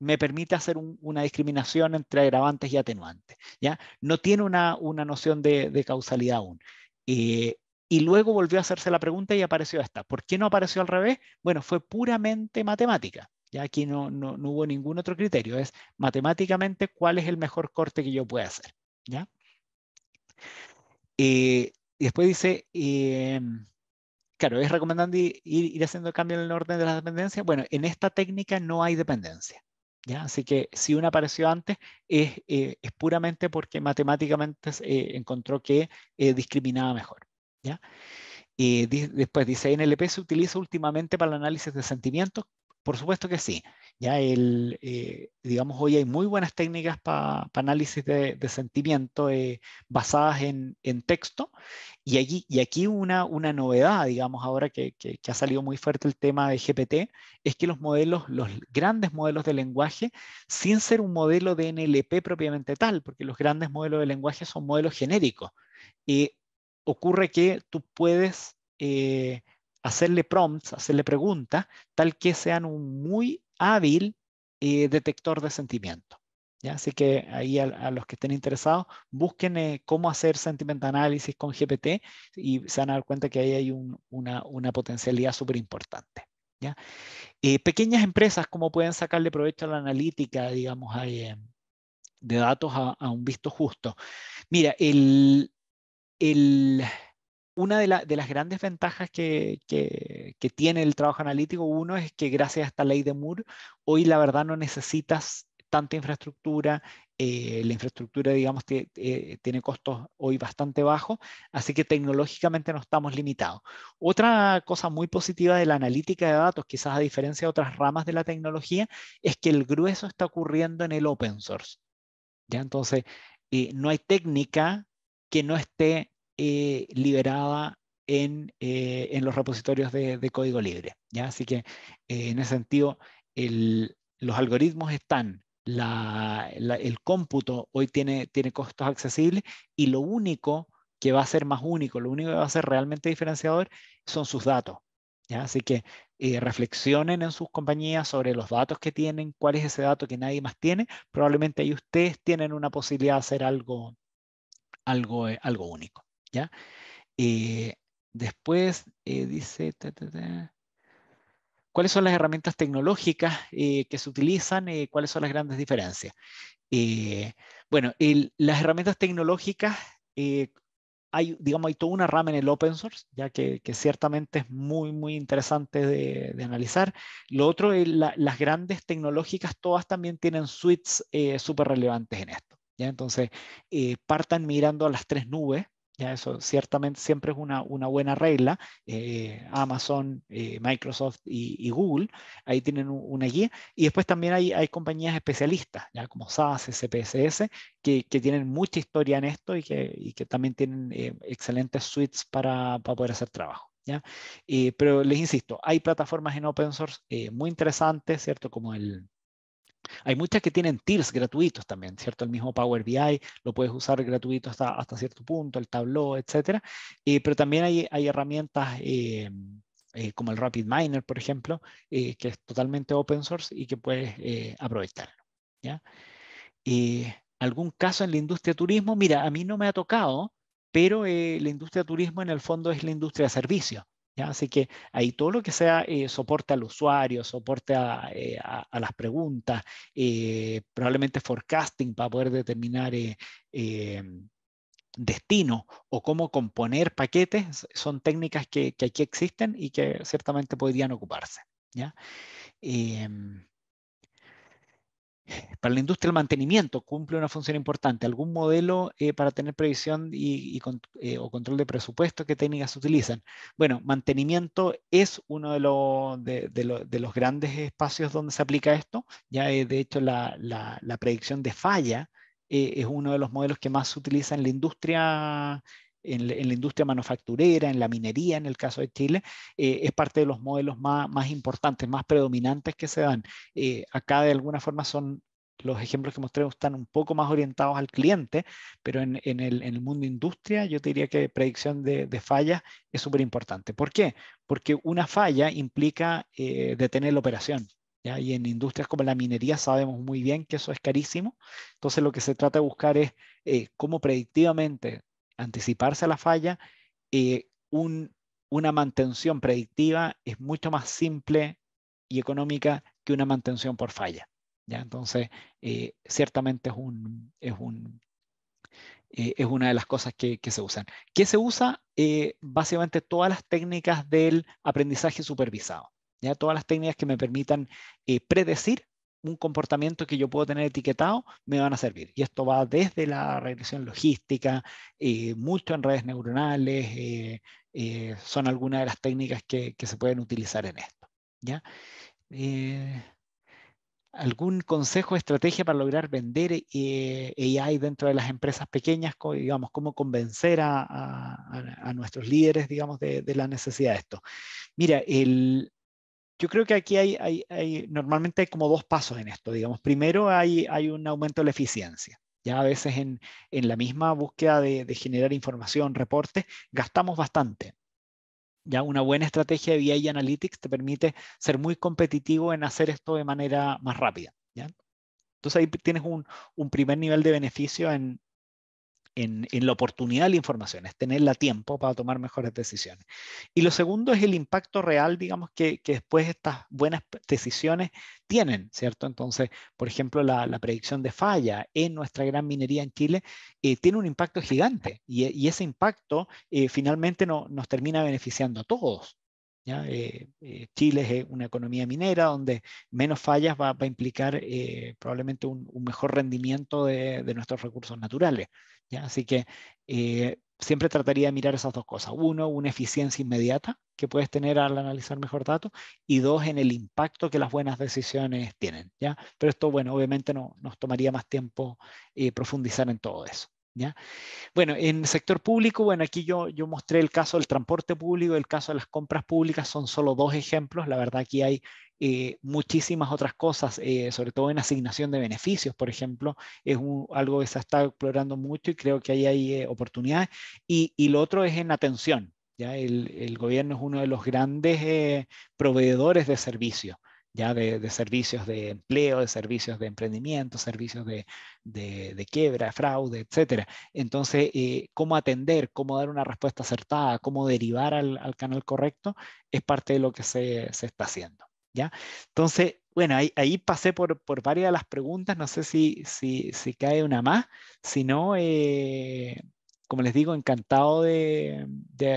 me permite hacer una discriminación entre agravantes y atenuantes? ¿ya? No tiene una, noción de, causalidad aún. Eh, y luego volvió a hacerse la pregunta y apareció esta. ¿Por qué no apareció al revés? Bueno, fue puramente matemática. Ya aquí no, no hubo ningún otro criterio. Es matemáticamente cuál es el mejor corte que yo pueda hacer. ¿ya? y después dice, em, claro, es recomendando ir, haciendo cambio en el orden de las dependencias. Bueno, en esta técnica no hay dependencia. ¿ya? Así que si una apareció antes, es, eh, es puramente porque matemáticamente eh, encontró que eh, discriminaba mejor. ¿ya? después dice, ¿NLP se utiliza últimamente para el análisis de sentimientos? Por supuesto que sí. Ya el, eh, digamos, hoy hay muy buenas técnicas para análisis de, sentimiento eh, basadas en, texto. Y aquí, y aquí una, una novedad, digamos, ahora que, ha salido muy fuerte el tema de GPT, es que los modelos, los grandes modelos de lenguaje, sin ser un modelo de NLP propiamente tal, porque los grandes modelos de lenguaje son modelos genéricos, y eh, ocurre que tú puedes hacerle prompts, hacerle preguntas, tal que sean un muy hábil detector de sentimiento. ¿ya? Así que ahí a, los que estén interesados, busquen eh, cómo hacer sentiment análisis con GPT y se van a dar cuenta que ahí hay una, potencialidad súper importante. ¿ya? Eh, pequeñas empresas, ¿cómo pueden sacarle provecho a la analítica, digamos, eh, de datos a, un visto justo? Mira, el, el una de, de, las grandes ventajas que, que que tiene el trabajo analítico, uno es que gracias a esta ley de Moore, hoy la verdad no necesitas tanta infraestructura, eh, la infraestructura, digamos, que eh, tiene costos hoy bastante bajos, así que tecnológicamente no estamos limitados. Otra cosa muy positiva de la analítica de datos, quizás a diferencia de otras ramas de la tecnología, es que el grueso está ocurriendo en el open source. ¿ya? Entonces, eh, no hay técnica que no esté liberada en, eh, en los repositorios de, de, código libre. ¿ya? Así que eh, en ese sentido, el, los algoritmos están, la, el cómputo hoy tiene, tiene costos accesibles y lo único que va a ser más único, lo único que va a ser realmente diferenciador son sus datos. ¿ya? Así que eh, reflexionen en sus compañías sobre los datos que tienen, cuál es ese dato que nadie más tiene. Probablemente ahí ustedes tienen una posibilidad de hacer algo, algo, algo único. ¿ya? Después eh, dice, ¿cuáles son las herramientas tecnológicas eh, que se utilizan? Eh, ¿Cuáles son las grandes diferencias? bueno, las herramientas tecnológicas, hay, digamos, hay toda una rama en el open source, ya que, ciertamente es muy, muy interesante de, analizar. Lo otro, las grandes tecnológicas, todas también tienen suites súper relevantes en esto. Entonces, partan mirando a las tres nubes eso ciertamente siempre es una, una buena regla. Eh, Amazon, eh, Microsoft y, Google, ahí tienen una guía. Y después también hay, hay compañías especialistas, ya como SaaS, CPSS, que, que, tienen mucha historia en esto y que, y que también tienen eh, excelentes suites para, para poder hacer trabajo. ¿Ya? pero les insisto, hay plataformas en open source muy interesantes, ¿cierto? Como el, hay muchas que tienen tiers gratuitos también, ¿cierto? El mismo Power BI lo puedes usar gratuito hasta, hasta cierto punto, el Tableau, etc. Eh, pero también hay, herramientas eh, eh, como el Rapid Miner, por ejemplo, que es totalmente open source y que puedes aprovechar. ¿Algún caso en la industria turismo? Mira, a mí no me ha tocado, pero la industria turismo en el fondo es la industria de servicios. Así que ahí todo lo que sea eh, soporte al usuario, soporte a, eh, las preguntas, eh, probablemente forecasting para poder determinar destino o cómo componer paquetes, son técnicas que, aquí existen y que ciertamente podrían ocuparse. ¿ya? Em, para la industria el mantenimiento cumple una función importante. ¿Algún modelo eh, para tener previsión y, eh, o control de presupuesto? ¿Qué técnicas se utilizan? Bueno, mantenimiento es uno de, los de, los grandes espacios donde se aplica esto. Ya eh, de hecho la, la, la, predicción de falla es uno de los modelos que más se utiliza en la industria en, la industria manufacturera, en la minería, en el caso de Chile, eh, es parte de los modelos más, importantes, más predominantes que se dan. Eh, acá de alguna forma son los ejemplos que mostré están un poco más orientados al cliente, pero en, el, en el, mundo industria yo diría que predicción de, fallas es súper importante. ¿Por qué? Porque una falla implica eh, detener la operación. ¿ya? Y en industrias como la minería sabemos muy bien que eso es carísimo. Entonces lo que se trata de buscar es cómo predictivamente anticiparse a la falla, eh, una mantención predictiva es mucho más simple y económica que una mantención por falla. ¿ya? Entonces, eh, ciertamente es, un, un, eh, es una de las cosas que, que se usan. ¿Qué se usa? básicamente todas las técnicas del aprendizaje supervisado. ¿ya? Todas las técnicas que me permitan predecir un comportamiento que yo puedo tener etiquetado, me van a servir. Y esto va desde la regresión logística, eh, mucho en redes neuronales, eh, eh, son algunas de las técnicas que, se pueden utilizar en esto. ¿ya? ¿Algún consejo, estrategia para lograr vender AI dentro de las empresas pequeñas? Digamos, ¿cómo convencer a, nuestros líderes, digamos, de, de, la necesidad de esto? Mira, el, yo creo que aquí hay, normalmente hay como dos pasos en esto, digamos. Primero hay, un aumento de la eficiencia. Ya a veces en, la misma búsqueda de, generar información, reportes, gastamos bastante. Ya una buena estrategia de BI Analytics te permite ser muy competitivo en hacer esto de manera más rápida. ¿ya? Entonces ahí tienes un primer nivel de beneficio en, en, la oportunidad de la información, es tenerla tiempo para tomar mejores decisiones. Y lo segundo es el impacto real, digamos, que, después estas buenas decisiones tienen, ¿cierto? Entonces, por ejemplo, la, predicción de falla en nuestra gran minería en Chile eh, tiene un impacto gigante y, ese impacto eh, finalmente nos termina beneficiando a todos, ¿Ya? Eh, Chile es una economía minera donde menos fallas va, a implicar probablemente un, mejor rendimiento de, nuestros recursos naturales. Así que eh, siempre trataría de mirar esas dos cosas. Uno, una eficiencia inmediata que puedes tener al analizar mejor datos y dos, en el impacto que las buenas decisiones tienen. ¿ya? Pero esto, bueno, obviamente no, nos tomaría más tiempo eh, profundizar en todo eso. ¿Ya? Bueno, en el sector público, bueno, aquí yo, yo mostré el caso del transporte público, el caso de las compras públicas, son solo dos ejemplos. La verdad, aquí hay eh, muchísimas otras cosas, eh, sobre todo en asignación de beneficios, por ejemplo, es algo que se está explorando mucho y creo que ahí hay eh, oportunidades. Y, y lo otro es en atención. ¿ya? El, el, gobierno es uno de los grandes proveedores de servicios ya de, servicios de empleo, de servicios de emprendimiento, servicios de, de, quiebra, fraude, etc. Entonces, eh, cómo atender, cómo dar una respuesta acertada, cómo derivar al, canal correcto, es parte de lo que se, está haciendo. ¿ya? Entonces, bueno, ahí, ahí pasé por, varias de las preguntas, no sé si, si, cae una más, si no, eh, como les digo, encantado de,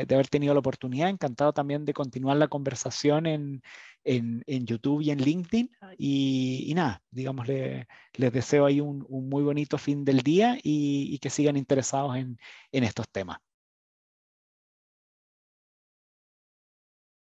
haber tenido la oportunidad, encantado también de continuar la conversación en, YouTube y en LinkedIn. Y, nada, digamos, les deseo ahí un, un, muy bonito fin del día y, que sigan interesados en estos temas.